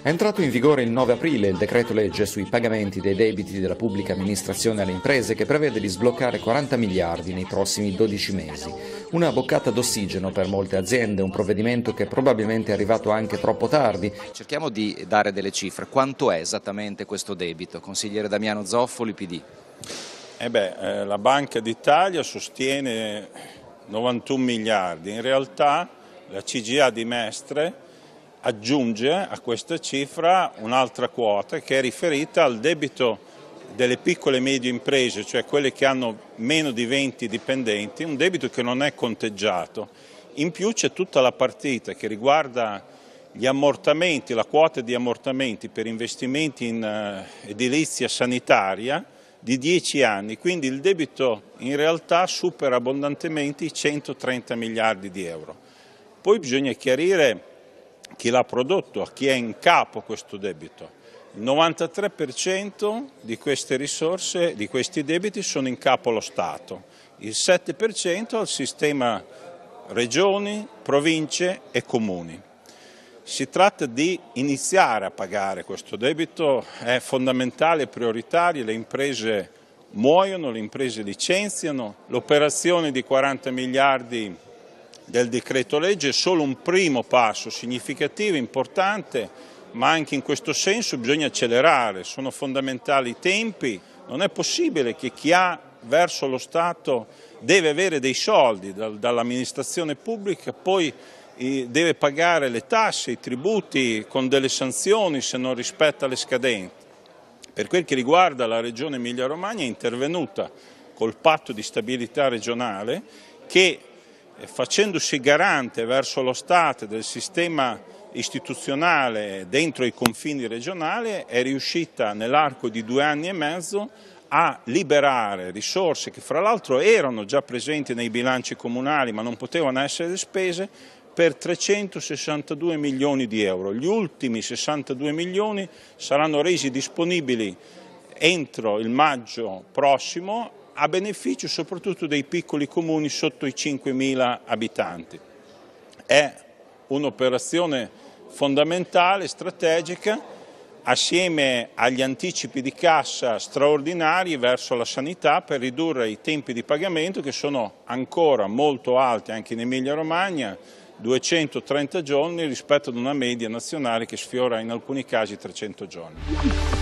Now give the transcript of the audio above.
È entrato in vigore il 9 aprile il decreto legge sui pagamenti dei debiti della pubblica amministrazione alle imprese che prevede di sbloccare 40 miliardi nei prossimi 12 mesi. Una boccata d'ossigeno per molte aziende, un provvedimento che probabilmente è arrivato anche troppo tardi. Cerchiamo di dare delle cifre. Quanto è esattamente questo debito? Consigliere Damiano Zoffoli, PD. Eh beh, eh, la Banca d'Italia sostiene 91 miliardi. In realtà la CGA di Mestre aggiunge a questa cifra un'altra quota che è riferita al debito delle piccole e medie imprese, cioè quelle che hanno meno di 20 dipendenti, un debito che non è conteggiato. In più c'è tutta la partita che riguarda gli ammortamenti, la quota di ammortamenti per investimenti in eh, edilizia sanitaria di 10 anni, quindi il debito in realtà supera abbondantemente i 130 miliardi di euro. Poi bisogna chiarire chi l'ha prodotto, a chi è in capo questo debito. Il 93% di queste risorse, di questi debiti sono in capo allo Stato, il 7% al sistema regioni, province e comuni. Si tratta di iniziare a pagare questo debito, è fondamentale e prioritario, le imprese muoiono, le imprese licenziano, l'operazione di 40 miliardi del decreto legge è solo un primo passo significativo, importante, ma anche in questo senso bisogna accelerare, sono fondamentali i tempi, non è possibile che chi ha verso lo Stato deve avere dei soldi dall'amministrazione pubblica, poi eh, deve pagare le tasse, i tributi con delle sanzioni se non rispetta le scadenze. Per quel che riguarda la Regione Emilia-Romagna è intervenuta col patto di stabilità regionale che facendosi garante verso lo Stato del sistema istituzionale dentro i confini regionali è riuscita nell'arco di due anni e mezzo a liberare risorse che fra l'altro erano già presenti nei bilanci comunali ma non potevano essere spese per 362 milioni di euro. Gli ultimi 62 milioni saranno resi disponibili entro il maggio prossimo a beneficio soprattutto dei piccoli comuni sotto i 5.000 abitanti. È un'operazione fondamentale, strategica, assieme agli anticipi di cassa straordinari verso la sanità per ridurre i tempi di pagamento che sono ancora molto alti anche in Emilia Romagna, 230 giorni rispetto ad una media nazionale che sfiora in alcuni casi 300 giorni.